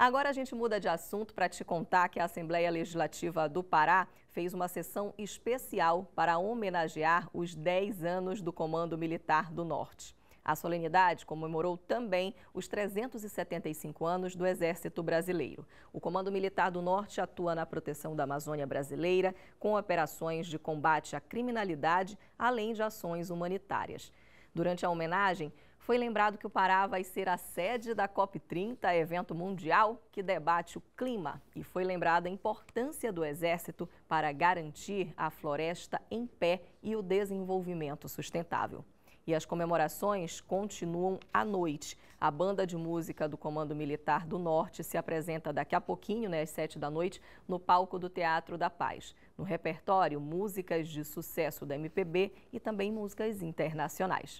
Agora a gente muda de assunto para te contar que a Assembleia Legislativa do Pará fez uma sessão especial para homenagear os 10 anos do Comando Militar do Norte. A solenidade comemorou também os 375 anos do Exército Brasileiro. O Comando Militar do Norte atua na proteção da Amazônia brasileira, com operações de combate à criminalidade, além de ações humanitárias. Durante a homenagem, foi lembrado que o Pará vai ser a sede da COP30, evento mundial que debate o clima, e foi lembrada a importância do Exército para garantir a floresta em pé e o desenvolvimento sustentável e as comemorações continuam à noite. A banda de música do Comando Militar do Norte se apresenta daqui a pouquinho, né, às 7 da noite, no palco do Teatro da Paz. No repertório, músicas de sucesso da MPB e também músicas internacionais.